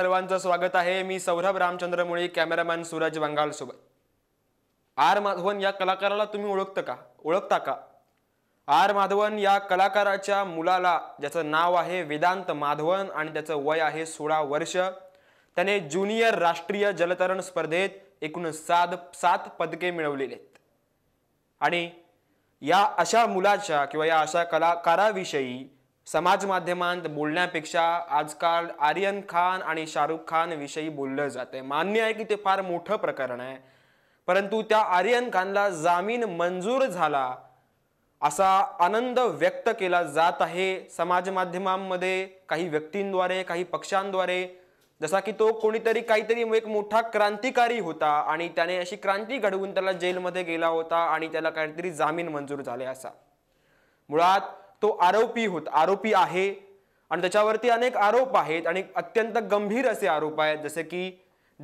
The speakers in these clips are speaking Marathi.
सर्वांचं स्वागत आहे मी सौरभ रामचंद्र मुळे कॅमेरामॅन सूरज बंगाल सोबत आर माधवन या कलाकाराला तुम्ही ओळखता का ओळखता का आर माधवन या कलाकाराच्या मुलाला ज्याचं नाव आहे वेदांत माधवन आणि त्याचं वय आहे सोळा वर्ष त्याने ज्युनियर राष्ट्रीय जलतरण स्पर्धेत एकूण सात सात पदके मिळवलेली आहेत आणि या अशा मुलाच्या किंवा या अशा कलाकाराविषयी समाज माध्यमांत बोलण्यापेक्षा आजकाल आर्यन खान आणि शाहरुख खान विषयी बोललं जाते मान्य आहे की ते फार मोठं प्रकरण आहे परंतु त्या आर्यन खानला जामीन मंजूर झाला असा आनंद व्यक्त केला जात आहे समाज माध्यमांमध्ये काही व्यक्तींद्वारे काही पक्षांद्वारे जसा की तो कोणीतरी काहीतरी एक मोठा क्रांतिकारी होता आणि त्याने अशी क्रांती घडवून त्याला जेलमध्ये गेला होता आणि त्याला काहीतरी जामीन मंजूर झाले असा मुळात तो आरोपी होत आरोपी आहे आणि त्याच्यावरती अनेक आरोप आहेत आणि अत्यंत गंभीर असे आरोप आहेत जसे की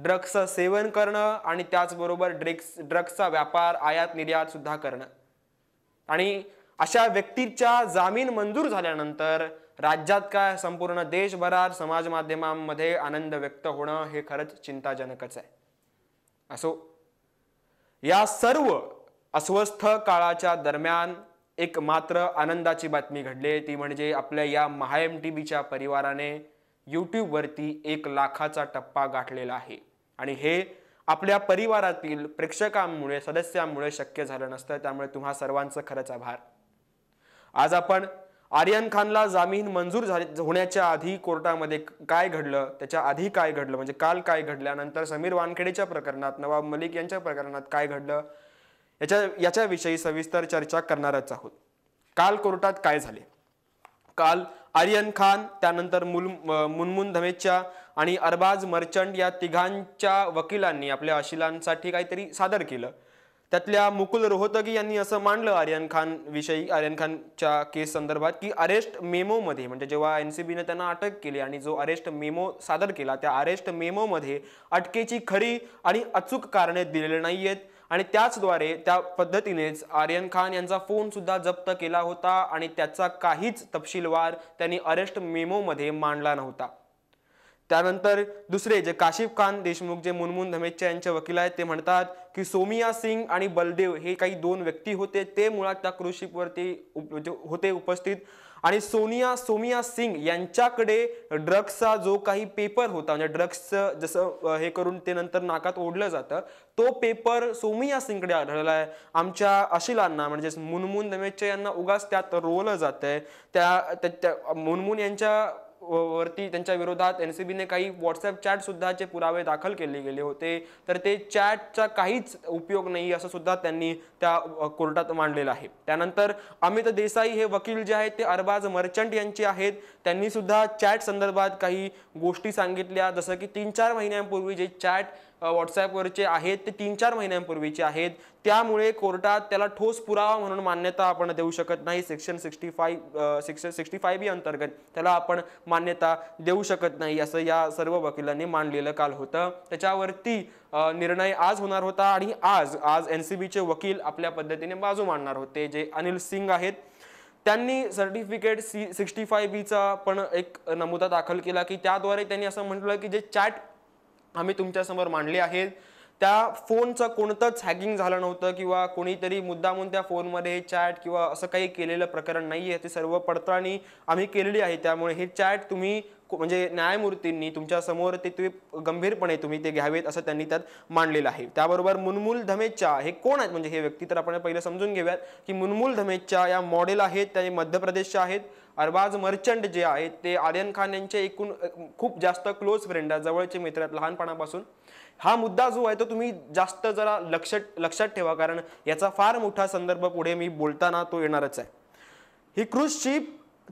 ड्रग्सचं सेवन करणं आणि त्याचबरोबर ड्रग्स ड्रग्सचा व्यापार आयात निर्यात सुद्धा करणं आणि अशा व्यक्तीच्या जामीन मंजूर झाल्यानंतर राज्यात काय संपूर्ण देशभरात समाज माध्यमांमध्ये आनंद व्यक्त होणं हे खरंच चिंताजनकच आहे असो या सर्व अस्वस्थ काळाच्या दरम्यान एक मात्र आनंदाची बातमी घडली ती म्हणजे आपल्या या महाएम टी बीच्या परिवाराने यूट्यूबवरती एक लाखाचा टप्पा गाठलेला आहे आणि हे आपल्या परिवारातील प्रेक्षकांमुळे सदस्यांमुळे शक्य झालं नसतं त्यामुळे तुम्हा सर्वांचं खरंच आभार आज आपण आर्यन खानला जामीन मंजूर झाले होण्याच्या आधी कोर्टामध्ये काय घडलं त्याच्या आधी काय घडलं म्हणजे काल काय घडल्यानंतर समीर वानखेडेच्या प्रकरणात नवाब मलिक यांच्या प्रकरणात काय घडलं याच्या याच्याविषयी सविस्तर चर्चा करणारच आहोत काल कोर्टात काय झाले काल आर्यन खान त्यानंतर मुल मुनमुन धमेच्या आणि अरबाज मर्चंट या तिघांच्या वकिलांनी आपल्या अशिलांसाठी काहीतरी सादर केलं त्यातल्या मुकुल रोहतगी यांनी असं मांडलं आर्यन खान विषयी आर्यन खानच्या केस संदर्भात की अरेस्ट मेमोमध्ये म्हणजे जेव्हा एन सी बीने त्यांना अटक केली आणि जो अरेस्ट मेमो सादर केला त्या अरेस्ट मेमोमध्ये अटकेची खरी आणि अचूक कारणे दिलेली नाही आहेत आणि त्याचद्वारे त्या पद्धतीनेच आर्यन खान यांचा फोन सुद्धा जप्त केला होता आणि त्याचा काहीच तपशीलवार त्यांनी अरेस्ट मेमोमध्ये मांडला नव्हता त्यानंतर दुसरे जे काशिफ खान देशमुख जे मुनमुन धमेच्या यांचे वकील आहेत ते म्हणतात की सोमिया सिंग आणि बलदेव हे काही दोन व्यक्ती होते ते मुळात त्या क्रुशिपवरती म्हणजे होते उपस्थित आणि सोनिया सोमिया सिंग यांच्याकडे ड्रग्सचा जो काही पेपर होता म्हणजे ड्रग्सचं जसं हे करून ते नंतर नाकात ओढलं जातं तो पेपर सोमिया सिंगकडे आढळला आहे आमच्या अशिलांना म्हणजेच मुनमुन दमेचे यांना उगाच त्यात रोवलं जात आहे त्या मुनमुन यांच्या वरती त्यांच्या विरोधात एन सी बीने काही व्हॉट्सअप जे पुरावे दाखल केले गेले होते तर ते चॅटचा काहीच उपयोग नाही असं सुद्धा त्यांनी त्या कोर्टात मांडलेलं आहे त्यानंतर अमित देसाई हे वकील जे आहेत ते अरबाज मर्चंट यांचे आहेत त्यांनी सुद्धा चॅट संदर्भात काही गोष्टी सांगितल्या जसं की तीन चार महिन्यांपूर्वी जे चॅट व्हॉट्सॲपवरचे आहेत ते तीन चार महिन्यांपूर्वीचे आहेत त्यामुळे कोर्टात त्याला ठोस पुरावा म्हणून मान्यता आपण देऊ शकत नाही section sixty five section sixty five B अंतर्गत त्याला आपण मान्यता देऊ शकत नाही असं या सर्व वकिलांनी मांडलेलं काल होतं त्याच्यावरती निर्णय आज होणार होता आणि आज आज एन सी बीचे वकील आपल्या पद्धतीने बाजू मांडणार होते जे अनिल सिंग आहेत त्यांनी सर्टिफिकेट सी सिक्स्टी फाय बीचा पण एक नमुदा दाखल केला की त्याद्वारे त्यांनी असं म्हटलं की जे चॅट आम्ही तुमच्यासमोर मांडले आहेत त्या फोनचं कोणतंच हॅकिंग झालं नव्हतं किंवा कोणीतरी मुद्दामून त्या फोनमध्ये चॅट किंवा असं काही केलेलं प्रकरण नाही आहे ते सर्व पडताळणी आम्ही केलेली आहे त्यामुळे हे चॅट तुम्ही म्हणजे न्यायमूर्तींनी तुमच्या समोर ते तुम्ही गंभीरपणे तुम्ही ते घ्यावेत असं त्यांनी त्यात मांडलेलं आहे त्याबरोबर मुनमुल धमेच्या हे कोण आहेत म्हणजे हे व्यक्ती तर आपण पहिलं समजून घेऊयात की मुनमुल धमेच्या या मॉडेल आहेत त्या मध्य प्रदेशच्या आहेत अरबाज मर्चंट जे आहेत ते आर्यन खान यांचे एकूण खूप जास्त क्लोज फ्रेंड आहेत जवळचे मित्र आहेत लहानपणापासून हा मुद्दा जो आहे तो तुम्ही जास्त जरा लक्ष लक्षात ठेवा कारण याचा फार मोठा संदर्भ पुढे मी बोलताना तो येणारच आहे ही क्रूज शिप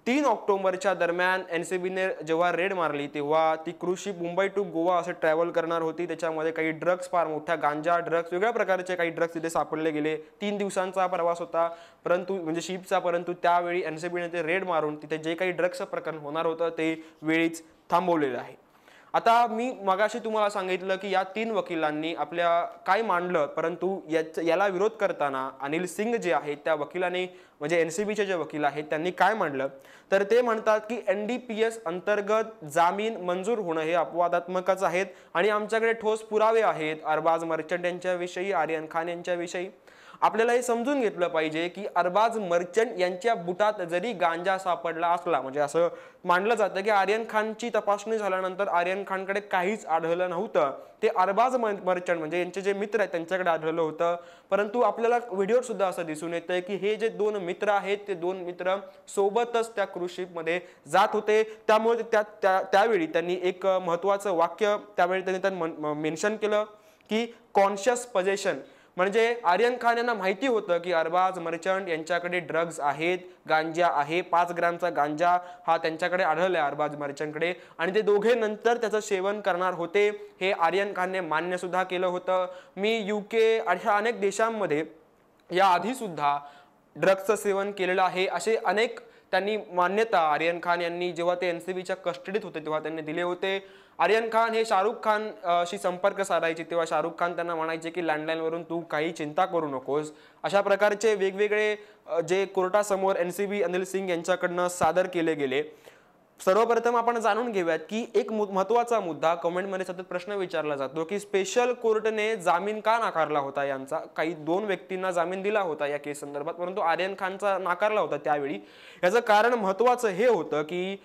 तीन ऑक्टोबरच्या दरम्यान एन सी बीने जेव्हा रेड मारली तेव्हा ती कृषी मुंबई टू गोवा असं ट्रॅव्हल करणार होती त्याच्यामध्ये काही ड्रग्स फार मोठ्या गांजा ड्रग्स वेगळ्या प्रकारचे काही ड्रग्स तिथे सापडले गेले तीन दिवसांचा प्रवास होता परंतु म्हणजे शिपचा परंतु त्यावेळी एन सी बीने ते रेड मारून तिथे जे काही ड्रग्सचं प्रकरण होणार होतं ते वेळीच थांबवलेलं आहे आता मी मगाशी तुम्हाला सांगितलं की या तीन वकिलांनी आपल्या काय मांडलं परंतु याच याला विरोध करताना अनिल सिंग जे आहेत त्या वकिलांनी म्हणजे एन सी बीचे जे वकील आहेत त्यांनी काय मांडलं तर ते म्हणतात की एन डी पी एस अंतर्गत जामीन मंजूर होणं हे अपवादात्मकच आहेत आणि आमच्याकडे ठोस पुरावे आहेत अरबाज मर्चंट यांच्याविषयी आर्यन खान यांच्याविषयी आपल्याला हे समजून घेतलं पाहिजे की अरबाज मर्चंट यांच्या बुटात जरी गांजा सापडला असला म्हणजे असं मानलं जातं की आर्यन खानची तपासणी झाल्यानंतर आर्यन खानकडे काहीच आढळलं नव्हतं ते अरबाज मर्चंट म्हणजे यांचे जे मित्र आहेत त्यांच्याकडे आढळलं होतं परंतु आपल्याला व्हिडिओ सुद्धा असं दिसून येतं की हे जे दोन मित्र आहेत ते दोन मित्र सोबतच त्या कृषीमध्ये जात होते त्यामुळे त्या त्यावेळी त्यांनी एक महत्त्वाचं वाक्य त्यावेळी त्यांनी त्यांनी मेन्शन केलं की कॉन्शियस पजेशन म्हणजे आर्यन खान यांना माहिती होतं की अरबाज मर्चंट यांच्याकडे ड्रग्ज आहेत गांजा आहे पाच ग्रॅमचा गांजा हा त्यांच्याकडे आढळला अरबाज मर्चंटकडे आणि ते दोघे नंतर त्याचं सेवन करणार होते हे आर्यन खानने मान्यसुद्धा केलं होतं मी के अशा अनेक देशांमध्ये याआधीसुद्धा ड्रग्जचं सेवन केलेलं आहे असे अनेक त्यांनी मान्यता आर्यन खान यांनी जेव्हा ते एन सी बीच्या कस्टडीत होते तेव्हा त्यांनी दिले होते आर्यन खान हे शाहरुख खानशी संपर्क साधायचे तेव्हा शाहरुख खान त्यांना म्हणायचे की लँडलाईनवरून तू काही चिंता करू नकोस अशा प्रकारचे वेगवेगळे जे कोर्टासमोर N C B Anil Singh यांच्याकडनं सादर केले गेले सर्वप्रथम आपण जाणून घेऊयात की एक महत्वाचा मुद्दा कमेंटमध्ये सतत प्रश्न विचारला जातो की स्पेशल कोर्टने जामीन का नाकारला होता यांचा काही दोन व्यक्तींना जामीन दिला होता या केस संदर्भात परंतु आर्यन खानचा नाकारला होता त्यावेळी याचं कारण महत्वाचं हे होतं की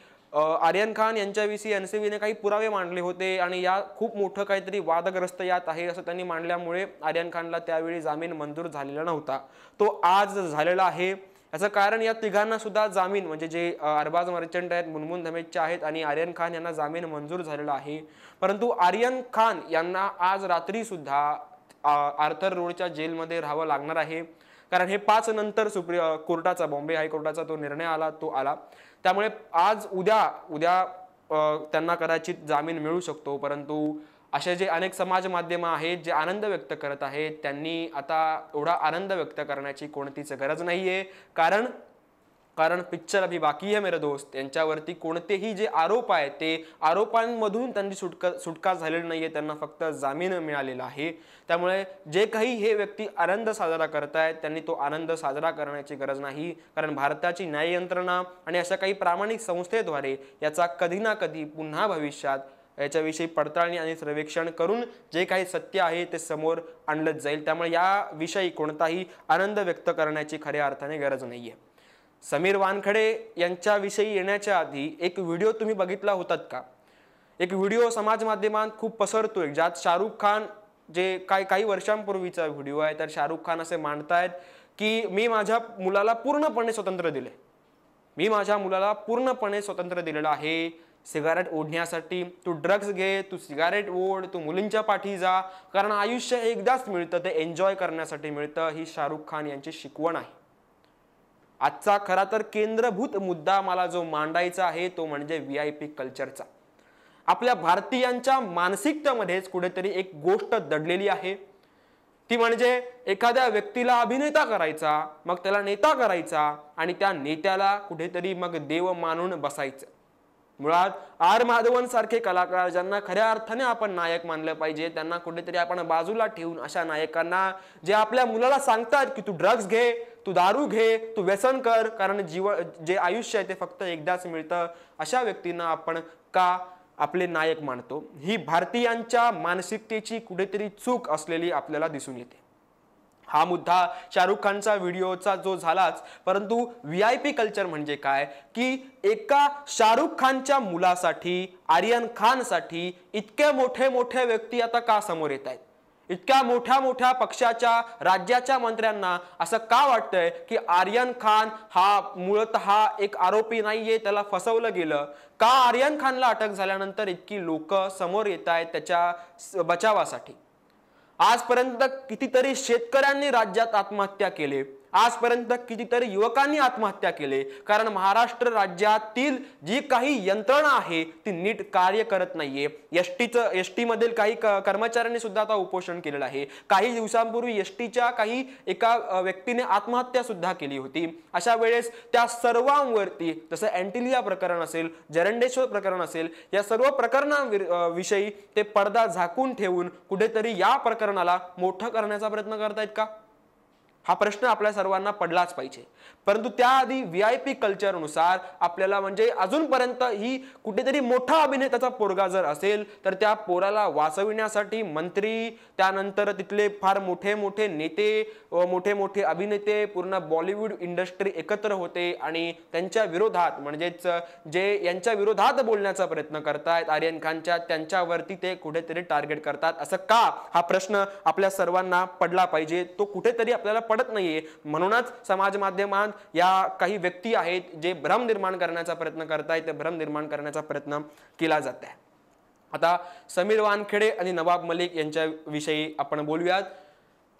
आर्यन खान यांच्याविषयी एन सी बीने काही पुरावे मांडले होते आणि या खूप मोठं काहीतरी वादग्रस्त यात आहे असं त्यांनी मांडल्यामुळे आर्यन खानला त्यावेळी जामीन मंजूर झालेला नव्हता तो आज झालेला आहे याचं कारण या तिघांना सुद्धा जामीन म्हणजे जे अरबाज मर्चंट आहेत मुनमुन धमेजचे आहेत आणि आर्यन खान यांना जामीन मंजूर झालेला आहे परंतु आर्यन खान यांना आज रात्री सुद्धा आर्थर रोडच्या जेलमध्ये राहावं लागणार आहे कारण हे पाच नंतर सुप्री कोर्टाचा बॉम्बे हायकोर्टाचा तो निर्णय आला तो आला त्यामुळे आज उद्या उद्या त्यांना कदाचित जामीन मिळू शकतो परंतु असे जे अनेक समाज माध्यम आहेत जे आनंद व्यक्त करत आहेत त्यांनी आता एवढा आनंद व्यक्त करण्याची कोणतीच गरज नाही आहे कारण कारण पिक्चर अभी बाकी आहे मेरे दोस्त यांच्यावरती कोणतेही जे आरोप आहेत ते आरोपांमधून त्यांची सुटका सुटका झालेली नाही आहे त्यांना फक्त जामीन मिळालेला आहे त्यामुळे जे काही हे व्यक्ती आनंद साजरा करत आहेत त्यांनी तो आनंद साजरा करण्याची गरज नाही कारण भारताची न्याय यंत्रणा आणि अशा काही प्रामाणिक संस्थेद्वारे याचा कधी ना कधी पुन्हा भविष्यात याच्याविषयी पडताळणी आणि सर्वेक्षण करून जे काही सत्य आहे ते समोर आणलं जाईल त्यामुळे याविषयी कोणताही आनंद व्यक्त करण्याची खऱ्या अर्थाने गरज नाही आहे समीर वानखडे यांच्याविषयी येण्याच्या आधी एक व्हिडिओ तुम्ही बघितला होतात का एक व्हिडिओ समाज माध्यमात खूप पसरतोय ज्यात शाहरुख खान जे काही काही वर्षांपूर्वीचा व्हिडिओ आहे तर शाहरुख खान असे मांडतायत की मी माझ्या मुलाला पूर्णपणे स्वतंत्र दिले मी माझ्या मुलाला पूर्णपणे स्वतंत्र दिलेलं आहे सिगारेट ओढण्यासाठी तू ड्रग्स घे तू सिगारेट ओढ तू मुलींच्या पाठी जा कारण आयुष्य एकदाच मिळतं ते एन्जॉय करण्यासाठी मिळतं ही शाहरुख खान यांची शिकवण आहे आजचा खरा तर केंद्रभूत मुद्दा मला जो मांडायचा आहे तो म्हणजे व्ही आय पी कल्चरचा आपल्या भारतीयांच्या मानसिकतेमध्येच कुठेतरी एक गोष्ट दडलेली आहे ती म्हणजे एखाद्या व्यक्तीला अभिनेता करायचा मग त्याला नेता करायचा आणि त्या नेत्याला कुठेतरी मग देव मानून बसायचं मुळात आर माधवन सारखे कलाकार ज्यांना खऱ्या अर्थाने आपण नायक मानलं पाहिजे त्यांना कुठेतरी आपण बाजूला ठेवून अशा नायकांना जे आपल्या मुलाला सांगतात की तू ड्रग्ज घे तू दारू घे तू व्यसन कर कारण जीव जे आयुष्य आहे ते फक्त एकदाच मिळतं अशा व्यक्तींना आपण का आपले नायक मानतो ही भारतीयांच्या मानसिकतेची कुठेतरी चूक असलेली आपल्याला दिसून येते हा मुद्दा शाहरुख खानचा व्हिडिओचा जो झालाच परंतु व्ही आय पी कल्चर म्हणजे काय की एका शाहरुख खानच्या मुलासाठी आर्यन खानसाठी इतके मोठे मोठे व्यक्ती आता का समोर येत आहेत इतक्या मोठ्या मोठ्या पक्षाच्या राज्याच्या मंत्र्यांना असं का वाटतंय की आर्यन खान हा मुळत हा एक आरोपी नाहीये त्याला फसवलं गेलं का आर्यन खानला अटक झाल्यानंतर इतकी लोक समोर येत आहेत त्याच्या बचावासाठी आजपर्यंत कितीतरी शेतकऱ्यांनी राज्यात आत्महत्या केले आजपर्यंत कितीतरी युवकांनी आत्महत्या केले कारण महाराष्ट्र राज्यातील जी काही यंत्रणा आहे ती नीट कार्य करत नाहीये एस टीचं एस मधील काही कर्मचाऱ्यांनी सुद्धा आता उपोषण केलेलं आहे काही दिवसांपूर्वी एस टीच्या काही एका व्यक्तीने आत्महत्या सुद्धा केली होती अशा वेळेस त्या सर्वांवरती जसं अँटिलिया प्रकरण असेल जरंडेश्वर प्रकरण असेल या सर्व प्रकरणाविषयी ते पडदा झाकून ठेवून कुठेतरी या प्रकरणाला मोठं करण्याचा प्रयत्न करतायत का हा प्रश्न आपल्या सर्वांना पडलाच पाहिजे परंतु त्याआधी व्ही आय पी कल्चरनुसार आपल्याला म्हणजे अजूनपर्यंत ही कुठेतरी मोठा अभिनेताचा पोरगा जर असेल तर त्या पोराला वाचविण्यासाठी मंत्री त्यानंतर तिथले फार मोठे मोठे नेते मोठे मोठे अभिनेते पूर्ण बॉलिवूड इंडस्ट्री एकत्र होते आणि त्यांच्या विरोधात म्हणजेच जे यांच्या विरोधात बोलण्याचा प्रयत्न करतायत आर्यन खानच्या त्यांच्यावरती ते कुठेतरी टार्गेट करतात असं का हा प्रश्न आपल्या सर्वांना पडला पाहिजे तो कुठेतरी आपल्याला पडत नाहीये म्हणूनच समाज माध्यमात या काही व्यक्ती आहेत जे भ्रम निर्माण करण्याचा प्रयत्न करतायत ते भ्रम निर्माण करण्याचा प्रयत्न केला जात आहे आता समीर वानखेडे आणि नवाब मलिक यांच्याविषयी आपण बोलूयात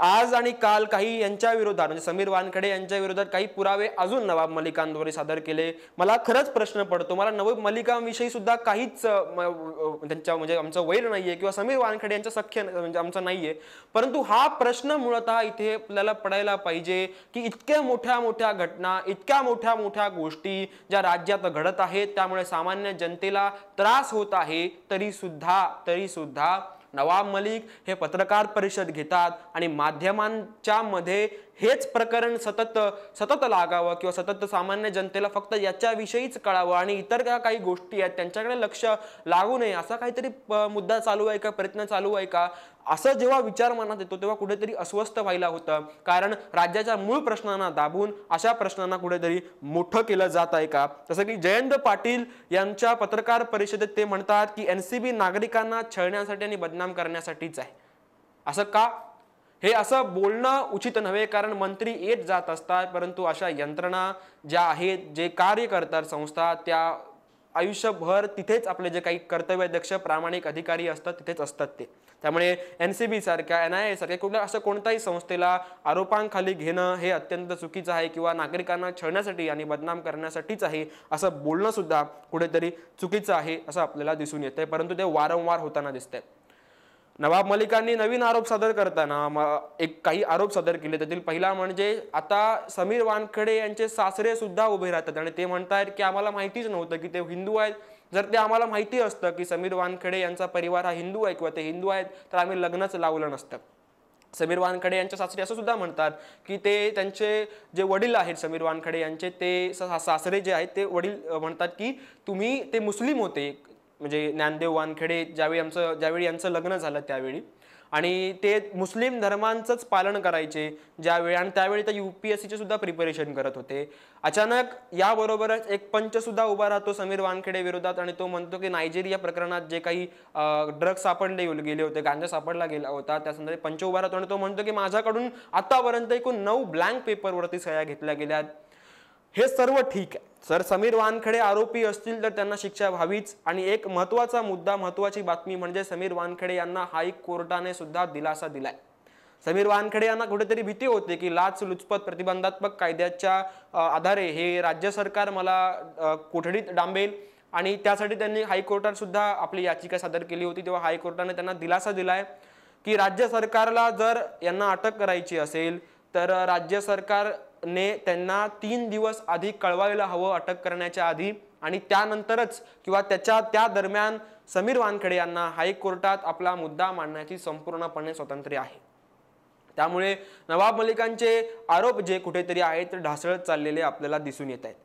आज आणि काल काही यांच्या विरोधात म्हणजे समीर वानखडे यांच्या विरोधात काही पुरावे अजून नवाब मलिकांद्वारे सादर केले मला खरंच प्रश्न पडतो मला नवाब मलिकांविषयी सुद्धा काहीच त्यांच्या म्हणजे आमचं वैर नाहीये किंवा समीर वानखडे यांचं सख्य म्हणजे आमचं नाहीये परंतु हा प्रश्न मुळतः इथे आपल्याला पडायला पाहिजे की इतक्या मोठ्या मोठ्या घटना इतक्या मोठ्या मोठ्या गोष्टी ज्या राज्यात घडत आहेत त्यामुळे सामान्य जनतेला त्रास होत आहे तरी सुद्धा तरी सुद्धा नवाब मलिक हे पत्रकार परिषद घेतात आणि माध्यमांच्या मध्ये हेच प्रकरण सतत सतत लागावं किंवा सतत सामान्य जनतेला फक्त याच्याविषयीच कळावं आणि इतर काही गोष्टी आहेत त्यांच्याकडे लक्ष लागू नये असा काहीतरी मुद्दा चालू आहे का प्रयत्न चालू आहे का असं जेव्हा विचार मनात येतो तेव्हा कुठेतरी अस्वस्थ व्हायला होतं कारण राज्याच्या मूळ प्रश्नांना दाबून अशा प्रश्नांना कुठेतरी मोठं केलं जात आहे का जसं की जयंत पाटील यांच्या पत्रकार परिषदेत ते म्हणतात की एनसीबी नागरिकांना छळण्यासाठी आणि बदनाम करण्यासाठीच आहे असं का हे असं बोलणं उचित नव्हे कारण मंत्री येत जात असतात परंतु अशा यंत्रणा ज्या आहेत जे कार्य करतात संस्था त्या आयुष्यभर तिथेच आपले जे काही कर्तव्याध्यक्ष प्रामाणिक अधिकारी असतात तिथेच असतात ते त्यामुळे एन सी बी सारख्या एन आय ए सारख्या कुठल्या असं कोणत्याही संस्थेला आरोपांखाली घेणं हे अत्यंत चुकीचं आहे किंवा नागरिकांना छळण्यासाठी आणि बदनाम करण्यासाठीच आहे असं बोलणंसुद्धा कुठेतरी चुकीचं आहे असं आपल्याला दिसून येतं परंतु ते वारंवार होताना दिसतंय नवाब मलिकांनी नवीन आरोप सादर करताना एक काही आरोप सादर केले त्यातील पहिला म्हणजे आता समीर वानखडे यांचे सासरे सुद्धा उभे राहतात आणि ते म्हणतात की आम्हाला माहितीच नव्हतं की ते हिंदू आहेत जर ते आम्हाला माहिती असतं की समीर वानखडे यांचा परिवार हा हिंदू आहे किंवा ते हिंदू आहेत तर आम्ही लग्नच लावलं नसतं समीर वानखडे यांच्या सासरे असं सुद्धा म्हणतात की ते त्यांचे जे वडील आहेत समीर वानखडे यांचे ते सासरे जे आहेत ते वडील म्हणतात की तुम्ही ते मुस्लिम होते म्हणजे ज्ञानदेव वानखेडे ज्यावेळी आमचं ज्यावेळी यांचं लग्न झालं त्यावेळी आणि ते मुस्लिम धर्मांचंच पालन करायचे ज्यावेळी आणि त्यावेळी ते यू पी एस सीचे सुद्धा प्रिपरेशन करत होते अचानक याबरोबरच एक पंचसुद्धा उभा राहतो समीर वानखेडे विरोधात आणि तो म्हणतो की नायजेरिया प्रकरणात जे काही ड्रग्स सापडले गेले होते गांजा सापडला गेला होता त्या संदर्भात पंच उभा राहतो आणि तो म्हणतो की माझ्याकडून आतापर्यंत एकूण नऊ ब्लँक पेपरवरती सह्या घेतल्या गेल्या हे सर्व ठीक आहे सर समीर वानखडे आरोपी असतील तर त्यांना शिक्षा व्हावीच आणि एक महत्त्वाचा मुद्दा महत्त्वाची बातमी म्हणजे समीर वानखडे यांना हायकोर्टाने सुद्धा दिलासा दिलाय समीर वानखडे यांना कुठेतरी भीती होते की लाच लुचपत प्रतिबंधात्मक कायद्याच्या आधारे हे राज्य सरकार मला कोठडीत डांबेल आणि त्यासाठी त्यांनी हायकोर्टात सुद्धा आपली याचिका सादर केली होती तेव्हा हायकोर्टाने त्यांना दिलासा दिलाय की राज्य सरकारला जर यांना अटक करायची असेल तर राज्य सरकार ने त्यांना तीन दिवस आधी कळवायला हवं अटक करण्याच्या आधी आणि त्यानंतरच किंवा त्याच्या त्या दरम्यान समीर वानखेडे यांना हायकोर्टात आपला मुद्दा मांडण्याची संपूर्णपणे स्वातंत्र्य आहे त्यामुळे नवाब मलिकांचे आरोप जे कुठेतरी आहेत ते ढासळत चाललेले आपल्याला दिसून येत आहेत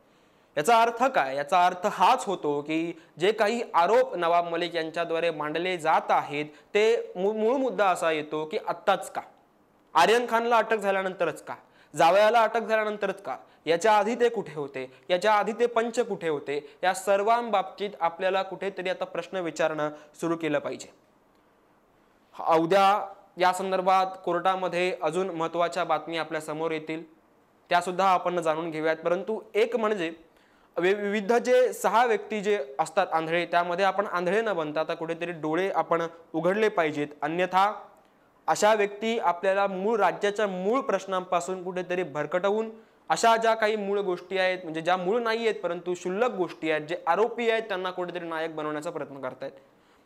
याचा अर्थ काय याचा अर्थ हाच होतो की जे काही आरोप नवाब मलिक यांच्याद्वारे मांडले जात आहेत ते मूळ मुद्दा असा येतो की आत्ताच का आर्यन खानला अटक झाल्यानंतरच का जावयाला अटक झाल्यानंतरच का याच्या आधी ते कुठे होते याच्या आधी ते पंच कुठे होते या सर्वांबाबतीत आपल्याला कुठेतरी आता प्रश्न विचारणं सुरू केलं पाहिजे अवद्या या संदर्भात कोर्टामध्ये अजून महत्त्वाच्या बातमी आपल्या समोर येतील त्यासुद्धा आपण जाणून घेऊयात परंतु एक म्हणजे विविध जे सहा व्यक्ती जे असतात आंधळे त्यामध्ये आपण आंधळे न बनता आता कुठेतरी डोळे आपण उघडले पाहिजेत अन्यथा अशा व्यक्ती आपल्याला मूळ राज्याच्या मूळ प्रश्नांपासून कुठेतरी भरकटवून अशा ज्या काही मूळ गोष्टी आहेत म्हणजे ज्या मूळ नाही आहेत परंतु शुल्लक गोष्टी आहेत जे आरोपी आहेत त्यांना कुठेतरी नायक बनवण्याचा प्रयत्न करतायत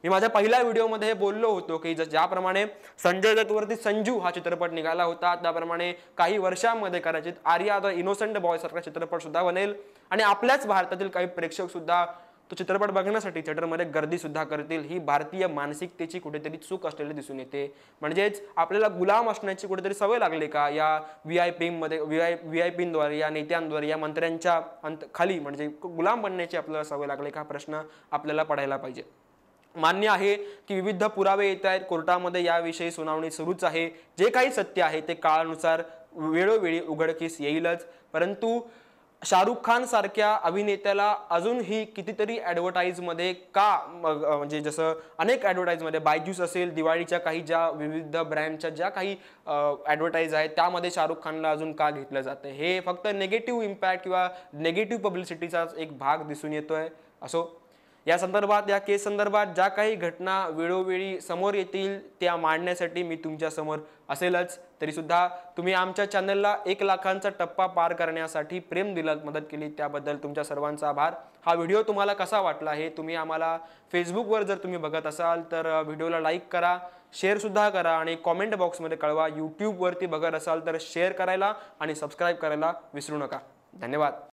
मी माझ्या पहिल्या व्हिडिओमध्ये हे बोललो होतो की ज्याप्रमाणे संजय दत्तवरती संजू हा चित्रपट निघाला होता त्याप्रमाणे काही वर्षांमध्ये कदाचित आर्या द इनोसंट बॉय सारखा चित्रपट सुद्धा बनेल आणि आपल्याच भारतातील काही प्रेक्षक सुद्धा तो चित्रपट बघण्यासाठी थिएटरमध्ये गर्दीसुद्धा करतील ही भारतीय मानसिकतेची कुठेतरी चूक असलेली दिसून येते म्हणजेच आपल्याला गुलाम असण्याची कुठेतरी सवय लागली का या व्ही आय पीमध्ये व्ही आय व्ही आय या नेत्यांद्वारे या मंत्र्यांच्या अंत खाली म्हणजे गुलाम बनण्याची आपल्याला सवय लागली का प्रश्न आपल्याला पडायला पाहिजे मान्य आहे की विविध पुरावे येत आहेत कोर्टामध्ये याविषयी सुनावणी सुरूच आहे जे काही सत्य आहे ते काळानुसार वेळोवेळी उघडकीस येईलच परंतु शाहरुख खान सारख्या अभिनेत्याला अजूनही कितीतरी ॲडव्हर्टाईजमध्ये का म्हणजे जसं अनेक ॲडव्हर्टाईजमध्ये बायज्यूस असेल दिवाळीच्या काही ज्या विविध ब्रँडच्या ज्या काही ॲडव्हर्टाईज आहेत त्यामध्ये शाहरुख खानला अजून का घेतलं जातं हे फक्त नेगेटिव्ह इम्पॅक्ट किंवा नेगेटिव्ह पब्लिसिटीचाच एक भाग दिसून येतो आहे असो या संदर्भात या केस संदर्भात ज्या काही घटना वेळोवेळी समोर येतील त्या मांडण्यासाठी मी तुमच्यासमोर असेलच तरीसुद्धा तुम्ही आमच्या चॅनलला एक लाखांचा टप्पा पार करण्यासाठी प्रेम दिला मदत केली त्याबद्दल तुमच्या सर्वांचा आभार हा व्हिडिओ तुम्हाला कसा वाटला हे तुम्ही आम्हाला फेसबुकवर जर तुम्ही बघत असाल तर व्हिडिओला लाईक करा शेअरसुद्धा करा आणि कॉमेंट बॉक्समध्ये कळवा यूट्यूबवरती बघत असाल तर शेअर करायला आणि सबस्क्राईब करायला विसरू नका धन्यवाद